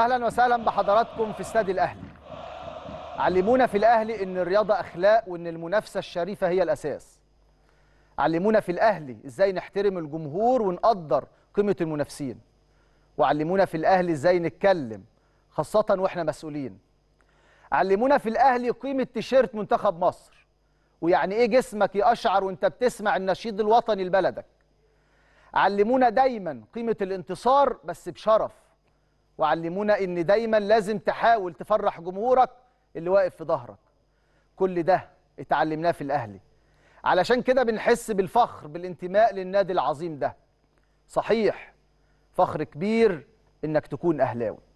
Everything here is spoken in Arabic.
اهلا وسهلا بحضراتكم في استاد الاهلي علمونا في الاهلي ان الرياضه اخلاق وان المنافسه الشريفه هي الاساس علمونا في الاهلي ازاي نحترم الجمهور ونقدر قيمه المنافسين وعلمونا في الاهلي ازاي نتكلم خاصه واحنا مسؤولين علمونا في الاهلي قيمه تيشيرت منتخب مصر ويعني ايه جسمك يقشعر وانت بتسمع النشيد الوطني لبلدك علمونا دايما قيمه الانتصار بس بشرف وعلمونا ان دايما لازم تحاول تفرح جمهورك اللي واقف في ظهرك كل ده اتعلمناه في الاهلي علشان كده بنحس بالفخر بالانتماء للنادي العظيم ده صحيح فخر كبير انك تكون اهلاوي